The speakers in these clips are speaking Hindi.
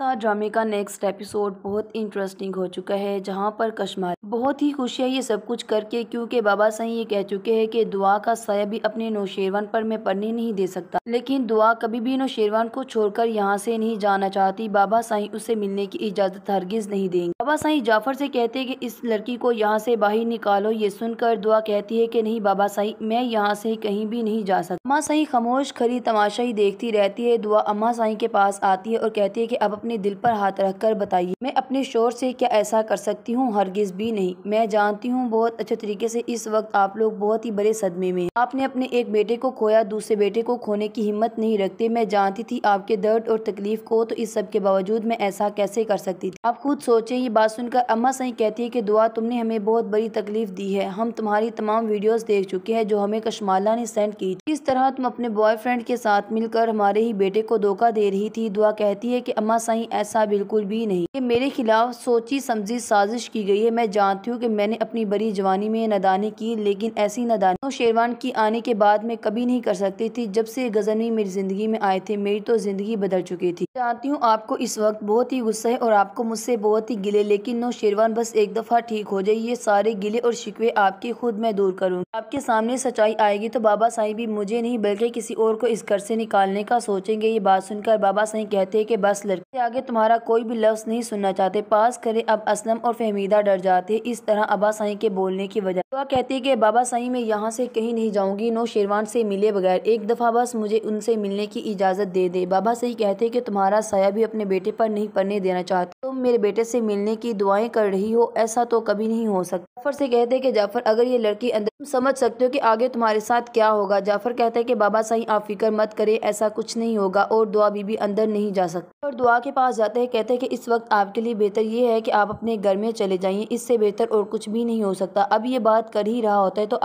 सा ड्रामे का नेक्स्ट एपिसोड बहुत इंटरेस्टिंग हो चुका है जहाँ पर कश्मार बहुत ही खुश है ये सब कुछ करके क्योंकि बाबा सही ये कह चुके हैं कि दुआ का साया भी अपने नौशेरवान पर मैं पढ़ने नहीं दे सकता लेकिन दुआ कभी भी नौशेरवान को छोड़कर यहाँ से नहीं जाना चाहती बाबा साई उसे मिलने की इजाज़त हरगिज नहीं देंगे बाबा साई जाफर से कहते कि इस लड़की को यहाँ से बाहर निकालो ये सुनकर दुआ कहती है कि नहीं बाबा साई मैं यहाँ से कहीं भी नहीं जा सकता अम्मा साई खामोश खरी तमाशा ही देखती रहती है दुआ अम्मा साई के पास आती है और कहती है कि अब अपने अपने दिल पर हाथ रख कर बताइए मैं अपने शोर से क्या ऐसा कर सकती हूँ हरगिज़ भी नहीं मैं जानती हूँ बहुत अच्छे तरीके से इस वक्त आप लोग बहुत ही बड़े सदमे में हैं आपने अपने एक बेटे को खोया दूसरे बेटे को खोने की हिम्मत नहीं रखते मैं जानती थी आपके दर्द और तकलीफ को तो इस सब के बावजूद मैं ऐसा कैसे कर सकती थी आप खुद सोचे ये बात सुनकर अम्मा सही कहती है की दुआ तुमने हमें बहुत बड़ी तकलीफ दी है हम तुम्हारी तमाम वीडियो देख चुके हैं जो हमें कश्माला ने सेंड की इस तरह तुम अपने बॉयफ्रेंड के साथ मिलकर हमारे ही बेटे को धोखा दे रही थी दुआ कहती है की अम्मा सही नहीं ऐसा बिल्कुल भी नहीं ये मेरे खिलाफ सोची समझी साजिश की गई है मैं जानती हूँ कि मैंने अपनी बड़ी जवानी में नदानी की लेकिन ऐसी नदानी तो शेरवान की आने के बाद मैं कभी नहीं कर सकती थी जब से गजनवी मेरी ज़िंदगी में आए थे मेरी तो ज़िंदगी बदल चुकी थी जानती हूँ आपको इस वक्त बहुत ही गुस्सा है और आपको मुझसे बहुत ही गिले लेकिन नो शेरवान बस एक दफ़ा ठीक हो जाए ये सारे गिले और शिकवे आपके खुद मैं दूर करूँ आपके सामने सच्चाई आएगी तो बाबा साहिब भी मुझे नहीं बल्कि किसी और को इस घर से निकालने का सोचेंगे ये बात सुनकर बाबा साहिब कहते हैं कि बस लड़के आगे तुम्हारा कोई भी लफ्ज़ नहीं सुनना चाहते पास करे अब असलम और फहमीदा डर जाते इस तरह अबा साई के बोलने की वजह दुआ कहती है कि बाबा साई मैं यहाँ से कहीं नहीं जाऊँगी नो शेरवान से मिले बगैर एक दफ़ा बस मुझे उनसे मिलने की इजाज़त दे दे बाबा साई कहते कि तुम्हारा साया भी अपने बेटे पर नहीं पढ़ने देना चाहते तुम तो मेरे बेटे से मिलने की दुआएं कर रही हो ऐसा तो कभी नहीं हो सकता जाफर से कहते कि जाफर अगर ये लड़की अंदर तुम समझ सकते हो कि आगे तुम्हारे साथ क्या होगा जाफर कहते हैं कि बाबा साई आप फिक्र मत करे ऐसा कुछ नहीं होगा और दुआ बीबी अंदर नहीं जा सकती और दुआ के के पास जाते हैं कहते हैं कि इस वक्त आपके लिए बेहतर ये है कि आप अपने घर में चले जाइए इससे बेहतर और कुछ भी नहीं हो सकता अब ये बात कर ही रहा होता है तो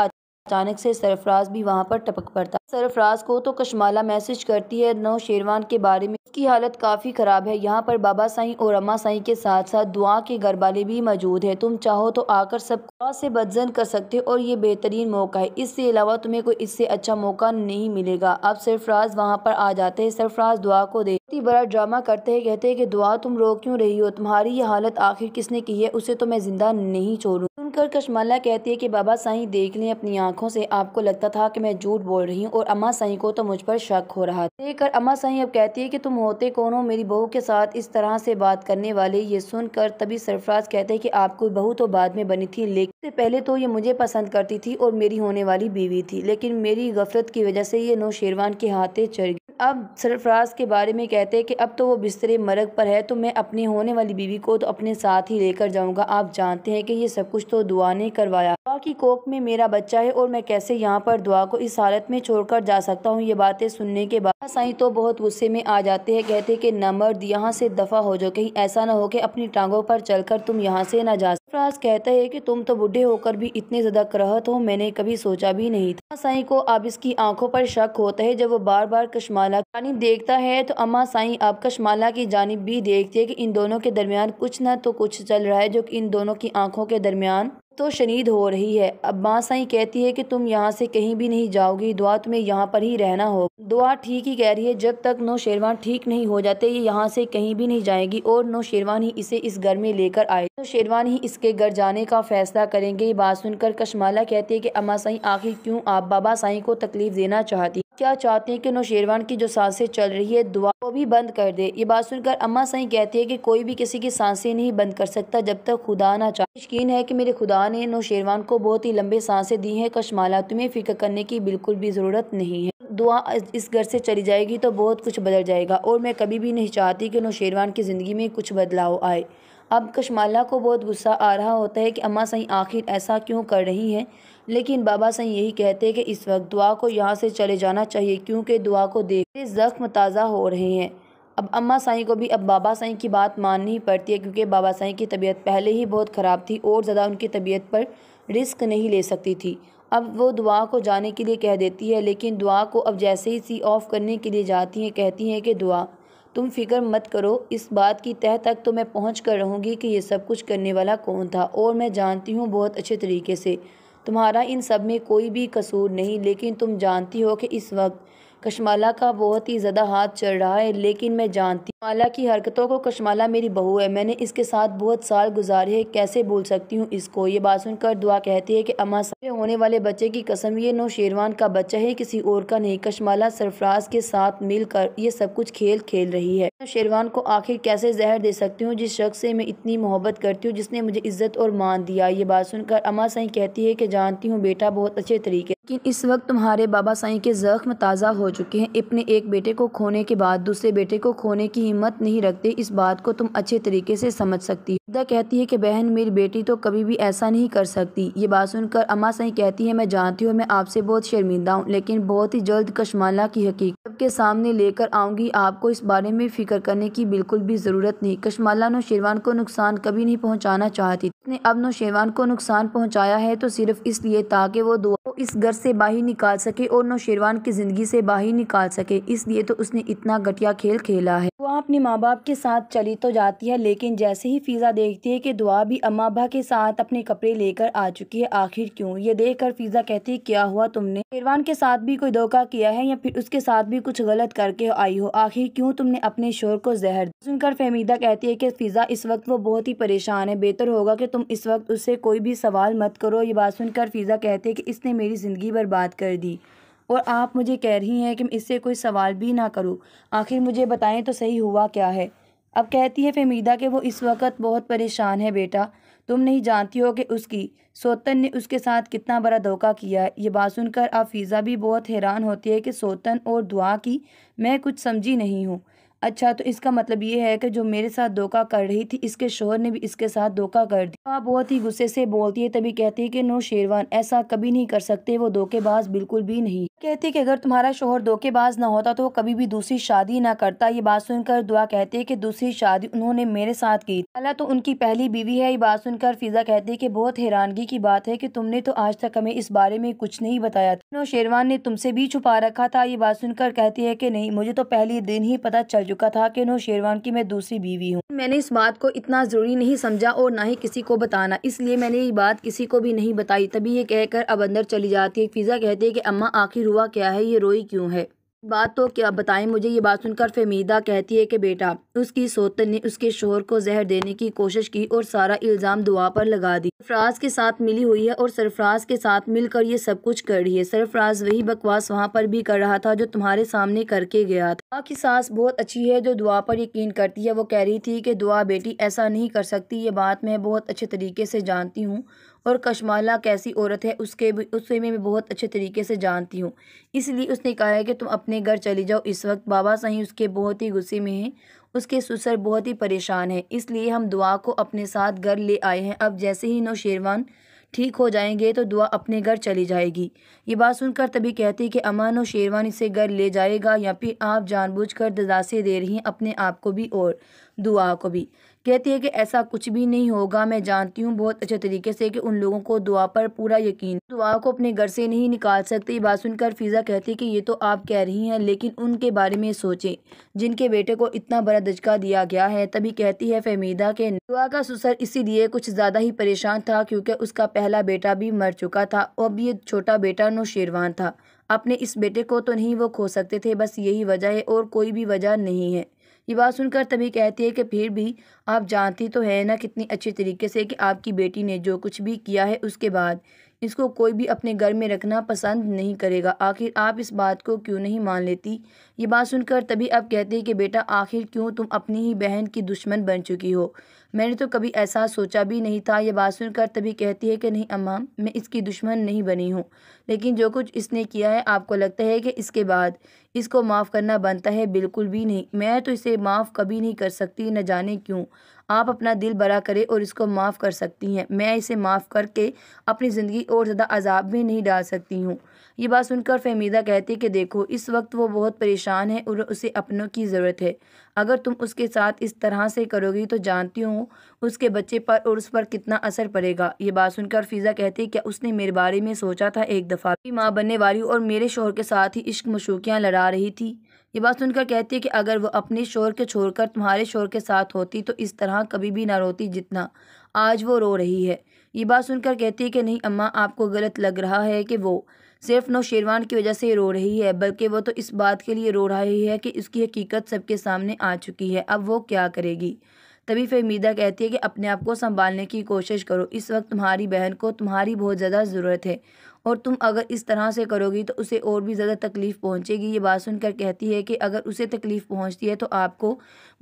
अचानक से सरफराज भी वहाँ पर टपक पड़ता सरफराज को तो कश्माला मैसेज करती है नौ शेरवान के बारे में उसकी हालत काफ़ी ख़राब है यहाँ पर बाबा साईं और अम्मा साईं के साथ साथ दुआ के घर वाले भी मौजूद है तुम चाहो तो आकर सब से बदजन कर सकते हो और ये बेहतरीन मौका है इससे अलावा तुम्हें कोई इससे अच्छा मौका नहीं मिलेगा अब सरफराज वहाँ पर आ जाते हैं सरफराज दुआ को दे इतनी बड़ा ड्रामा करते है कहते हैं की दुआ तुम रो क्यों रही हो तुम्हारी ये हालत आखिर किसने की है उसे तो मैं जिंदा नहीं छोड़ू कर कश्मला कहती है कि बाबा साईं देख लें अपनी आंखों से आपको लगता था कि मैं झूठ बोल रही हूँ और अम्मा साईं को तो मुझ पर शक हो रहा था देखकर अम्मा साईं अब कहती है कि तुम होते कौन हो मेरी बहू के साथ इस तरह से बात करने वाले ये सुनकर तभी सरफराज कहते हैं कि आपको बहू तो बाद में बनी थी लेकिन से पहले तो ये मुझे पसंद करती थी और मेरी होने वाली बीवी थी लेकिन मेरी गफलत की वजह से ये नौशेरवान के हाथे चढ़ गई अब सरफराज के बारे में कहते हैं कि अब तो वो बिस्तरे मरग पर है तो मैं अपनी होने वाली बीवी को तो अपने साथ ही लेकर जाऊंगा आप जानते हैं कि ये सब कुछ तो दुआ ने करवाया दुआ की कोख में मेरा बच्चा है और मैं कैसे यहाँ पर दुआ को इस हालत में छोड़कर जा सकता हूँ ये बातें सुनने के बाद साई तो बहुत गुस्से में आ जाते हैं कहते कि मर्द यहाँ से दफा हो जाओ कहीं ऐसा ना हो कि अपनी टांगों पर चलकर तुम यहाँ से न जा फराज कहता है कि तुम तो बूढ़े होकर भी इतने ज्यादा करहत हो मैंने कभी सोचा भी नहीं था साई को अब इसकी आंखों पर शक होता है जब वो बार बार कशमाला जानी देखता है तो अम्मा साई अब कशमाला की जानब भी देखती है कि इन दोनों के दरमियान कुछ न तो कुछ चल रहा है जो कि इन दोनों की आंखों के दरमियान तो शनिद हो रही है अब माँ साई कहती है कि तुम यहाँ से कहीं भी नहीं जाओगी दुआ तुम्हें यहाँ पर ही रहना हो दुआ ठीक ही कह रही है जब तक नौशेरवान शेरवान ठीक नहीं हो जाते ये यहाँ से कहीं भी नहीं जाएगी और नौशेरवान शेरवान ही इसे इस घर में लेकर आए तो शेरवान ही इसके घर जाने का फैसला करेंगे ये बात सुनकर कशमाला कहती है कि अम्मा साई आखिर क्यों आप बाबा साई को तकलीफ देना चाहती क्या चाहते हैं कि नौशेरवान की जो सांसें चल रही है दुआ को भी बंद कर दे ये बात सुनकर अम्मा सही कहती है कि कोई भी किसी की सांसें नहीं बंद कर सकता जब तक खुदा ना चाहे यकीन है कि मेरे खुदा ने नौशेरवान को बहुत ही लंबे सांसें दी हैं कशमाला तुम्हें फिक्र करने की बिल्कुल भी ज़रूरत नहीं है दुआ इस घर से चली जाएगी तो बहुत कुछ बदल जाएगा और मैं कभी भी नहीं चाहती कि नौशेरवान की ज़िंदगी में कुछ बदलाव आए अब कशमाला को बहुत गुस्सा आ रहा होता है कि अम्मा सही आखिर ऐसा क्यों कर रही हैं लेकिन बाबा सिंह यही कहते हैं कि इस वक्त दुआ को यहाँ से चले जाना चाहिए क्योंकि दुआ को देखते ज़ख्म ताज़ा हो रहे हैं अब अम्मा साईं को भी अब बाबा साईं की बात माननी ही पड़ती है क्योंकि बाबा साईं की तबीयत पहले ही बहुत ख़राब थी और ज़्यादा उनकी तबीयत पर रिस्क नहीं ले सकती थी अब वो दुआ को जाने के लिए कह देती है लेकिन दुआ को अब जैसे ही सी ऑफ़ करने के लिए जाती हैं कहती हैं कि दुआ तुम फिक्र मत करो इस बात की तह तक तो मैं पहुँच कर रहूँगी कि ये सब कुछ करने वाला कौन था और मैं जानती हूँ बहुत अच्छे तरीके से तुम्हारा इन सब में कोई भी कसूर नहीं लेकिन तुम जानती हो कि इस वक्त कशमाला का बहुत ही ज़्यादा हाथ चल रहा है लेकिन मैं जानती माला की हरकतों को कशमाला मेरी बहू है मैंने इसके साथ बहुत साल गुजारे है कैसे बोल सकती हूँ इसको ये बात सुनकर दुआ कहती है कि अम्मा सबसे होने वाले बच्चे की कसम ये नो शेरवान का बच्चा है किसी और का नहीं कशमाला सरफराज के साथ मिलकर ये सब कुछ खेल खेल रही है शेरवान को आखिर कैसे जहर दे सकती हूँ जिस शख्स से मैं इतनी मोहब्बत करती हूँ जिसने मुझे इज्जत और मान दिया ये बात सुनकर अम्मा सही कहती है कि जानती हूँ बेटा बहुत अच्छे तरीके लेकिन इस वक्त तुम्हारे बाबा साईं के ज़ख्म ताज़ा हो चुके हैं अपने एक बेटे को खोने के बाद दूसरे बेटे को खोने की हिम्मत नहीं रखते इस बात को तुम अच्छे तरीके से समझ सकती हो कहती है कि बहन मेरी बेटी तो कभी भी ऐसा नहीं कर सकती ये बात सुनकर अम्मा साईं कहती है मैं जानती हूँ मैं आपसे बहुत शर्मिंदा हूँ लेकिन बहुत ही जल्द कश्माला की हकीकत सबके सामने लेकर आऊँगी आपको इस बारे में फिक्र करने की बिल्कुल भी ज़रूरत नहीं कशमाला नौशेरवान को नुकसान कभी नहीं पहुँचाना चाहती अब नौशेरवान को नुकसान पहुँचाया है तो सिर्फ इसलिए ताकि वो दुआ इस घर से बाहर निकाल सके और नौशेरवान की ज़िंदगी से बाहर निकाल सके इसलिए तो उसने इतना घटिया खेल खेला है वह अपने माँ बाप के साथ चली तो जाती है लेकिन जैसे ही फिजा देखती है कि दुआ भी अम्मा अब्बा के साथ अपने कपड़े लेकर आ चुकी है आखिर क्यों ये देखकर फिजा कहती है क्या हुआ तुमने शेरवान के साथ भी कोई धोखा किया है या फिर उसके साथ भी कुछ गलत करके आई हो आखिर क्यूँ तुमने अपने शोर को जहर सुनकर फहमीदा कहती है की फिजा इस वक्त वो बहुत ही परेशान है बेहतर होगा की तुम इस वक्त उससे कोई भी सवाल मत करो ये बात सुनकर फिजा कहती है कि इसने मेरी ज़िंदगी बर्बाद कर दी और आप मुझे कह रही हैं कि इससे कोई सवाल भी ना करो आखिर मुझे बताएं तो सही हुआ क्या है अब कहती है फहमीदा कि वो इस वक्त बहुत परेशान है बेटा तुम नहीं जानती हो कि उसकी सोतन ने उसके साथ कितना बड़ा धोखा किया है ये बात सुनकर आफीज़ा भी बहुत हैरान होती है कि सोतन और दुआ की मैं कुछ समझी नहीं हूँ अच्छा तो इसका मतलब ये है कि जो मेरे साथ धोखा कर रही थी इसके शोहर ने भी इसके साथ धोखा कर दिया आप बहुत ही गुस्से से बोलती है तभी कहती है कि नो शेरवान ऐसा कभी नहीं कर सकते वो धोखेबाज बिल्कुल भी नहीं कहती कि अगर तुम्हारा शोहर धोखेबाज ना होता तो वो कभी भी दूसरी शादी ना करता ये बात सुनकर दुआ कहती है कि दूसरी शादी उन्होंने मेरे साथ की अला तो उनकी पहली बीवी है ये बात सुनकर फिजा कहती है कि बहुत हैरानगी की बात है कि तुमने तो आज तक हमें इस बारे में कुछ नहीं बताया था शेरवान ने तुमसे भी छुपा रखा था ये बात सुनकर कहती है की नहीं मुझे तो पहले दिन ही पता चल चुका था की नो शेरवान की मैं दूसरी बीवी हूँ मैंने इस बात को इतना ज़रूरी नहीं समझा और न ही किसी को बताना इसलिए मैंने ये बात किसी को भी नहीं बताई तभी ये कहकर अब अंदर चली जाती है फिजा कहती है की अम्मा आखिर हुआ क्या है ये रोई क्यों है बात तो क्या बताएं मुझे ये बात सुनकर फेमीदा कहती है कि बेटा उसकी सोते ने उसके शोर को जहर देने की कोशिश की और सारा इल्ज़ाम दुआ पर लगा दी सरफराज के साथ मिली हुई है और सरफराज के साथ मिलकर ये सब कुछ कर रही है सरफराज वही बकवास वहाँ पर भी कर रहा था जो तुम्हारे सामने करके गया था की सास बहुत अच्छी है जो दुआ पर यकीन करती है वो कह रही थी कि दुआ बेटी ऐसा नहीं कर सकती ये बात मैं बहुत अच्छे तरीके से जानती हूँ और कशमाला कैसी औरत है उसके भी उससे भी मैं बहुत अच्छे तरीके से जानती हूँ इसलिए उसने कहा है कि तुम अपने घर चली जाओ इस वक्त बाबा साहिब उसके बहुत ही गुस्से में हैं उसके ससुर बहुत ही परेशान हैं इसलिए हम दुआ को अपने साथ घर ले आए हैं अब जैसे ही नौशेरवान ठीक हो जाएंगे तो दुआ अपने घर चली जाएगी ये बात सुनकर तभी कहती कि अमन और शेरवान इसे घर ले जाएगा या फिर आप जानबूझकर ददासें दे रही हैं अपने आप को भी और दुआ को भी कहती है कि ऐसा कुछ भी नहीं होगा मैं जानती हूँ बहुत अच्छे तरीके से कि उन लोगों को दुआ पर पूरा यकीन दुआ को अपने घर से नहीं निकाल सकते ये बात सुनकर फिज़ा कहती है कि ये तो आप कह रही हैं लेकिन उनके बारे में सोचें जिनके बेटे को इतना बड़ा दचका दिया गया है तभी कहती है फहमीदा के दुआ का सुसर इसीलिए कुछ ज़्यादा ही परेशान था क्योंकि उसका पहला बेटा भी मर चुका था अब ये छोटा बेटा नौशेरवान था अपने इस बेटे को तो नहीं वो खो सकते थे बस यही वजह है और कोई भी वजह नहीं है ये बात सुनकर तभी कहती है कि फिर भी आप जानती तो है ना कितनी अच्छे तरीके से कि आपकी बेटी ने जो कुछ भी किया है उसके बाद इसको कोई भी अपने घर में रखना पसंद नहीं करेगा आखिर आप इस बात को क्यों नहीं मान लेती ये बात सुनकर तभी आप कहते हैं कि बेटा आखिर क्यों तुम अपनी ही बहन की दुश्मन बन चुकी हो मैंने तो कभी ऐसा सोचा भी नहीं था ये बात सुनकर तभी कहती है कि नहीं अम्मा मैं इसकी दुश्मन नहीं बनी हूँ लेकिन जो कुछ इसने किया है आपको लगता है कि इसके बाद इसको माफ़ करना बनता है बिल्कुल भी नहीं मैं तो इसे माफ़ कभी नहीं कर सकती न जाने क्यों आप अपना दिल बड़ा करें और इसको माफ़ कर सकती हैं मैं इसे माफ़ करके अपनी ज़िंदगी और ज़्यादा अजाब में नहीं डाल सकती हूँ ये बात सुनकर फहमीदा कहती है कि देखो इस वक्त वो बहुत परेशान है और उसे अपनों की ज़रूरत है अगर तुम उसके साथ इस तरह से करोगी तो जानती हूँ उसके बच्चे पर और उस पर कितना असर पड़ेगा ये बात सुनकर फिज़ा कहती है कि उसने मेरे बारे में सोचा था एक दफ़ा भी माँ बनने वाली और मेरे शोर के साथ ही इश्क मशूकियाँ लड़ा रही थी ये बात सुनकर कहती है कि अगर वो अपने शोर के छोड़कर तुम्हारे शोर के साथ होती तो इस तरह कभी भी ना रोती जितना आज वो रो रही है ये बात सुनकर कहती है कि नहीं अम्मा आपको गलत लग रहा है कि वो सिर्फ नौशेरवान की वजह से रो रही है बल्कि वो तो इस बात के लिए रो रही है कि इसकी हकीकत सबके सामने आ चुकी है अब वो क्या करेगी तभी फहमीदा कहती है कि अपने आप को संभालने की कोशिश करो इस वक्त तुम्हारी बहन को तुम्हारी बहुत ज़्यादा ज़रूरत है और तुम अगर इस तरह से करोगी तो उसे और भी ज़्यादा तकलीफ़ पहुँचेगी ये बात सुनकर कहती है कि अगर उसे तकलीफ़ पहुँचती है तो आपको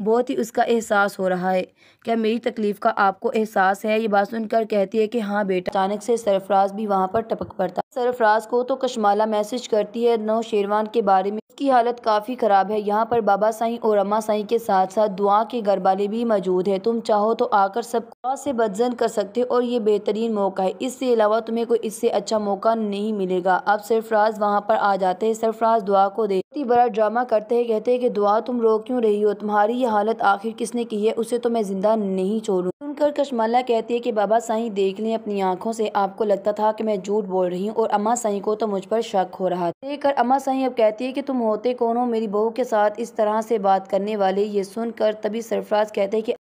बहुत ही उसका एहसास हो रहा है क्या मेरी तकलीफ़ का आपको एहसास है ये बात सुनकर कहती है कि हाँ बेटा अचानक से सरफराज भी वहाँ पर टपक पड़ता सरफराज को तो कशमाला मैसेज करती है नौ शेरवान के बारे में की हालत काफ़ी ख़राब है यहाँ पर बाबा साईं और अम्मा साईं के साथ साथ दुआ के घर भी मौजूद हैं तुम चाहो तो आकर सब बहुत से बदजन कर सकते हो और ये बेहतरीन मौका है इसके अलावा तुम्हें कोई इससे अच्छा मौका नहीं मिलेगा अब सरफराज वहाँ पर आ जाते हैं सरफराज दुआ को दे इतनी बड़ा ड्रामा करते हैं कहते हैं कि दुआ तुम रो क्यों रही हो तुम्हारी ये हालत आखिर किसने की है उसे तो मैं जिंदा नहीं छोड़ूँ सुनकर कश्मला कहती है की बाबा साई देख लें अपनी आंखों से आपको लगता था की मैं झूठ बोल रही हूँ और अम्मा साई को तो मुझ पर शक हो रहा था देखकर अम्मा साई अब कहती है की तुम होते कौन हो मेरी बहू के साथ इस तरह से बात करने वाले ये सुनकर तभी सरफराज कहते हैं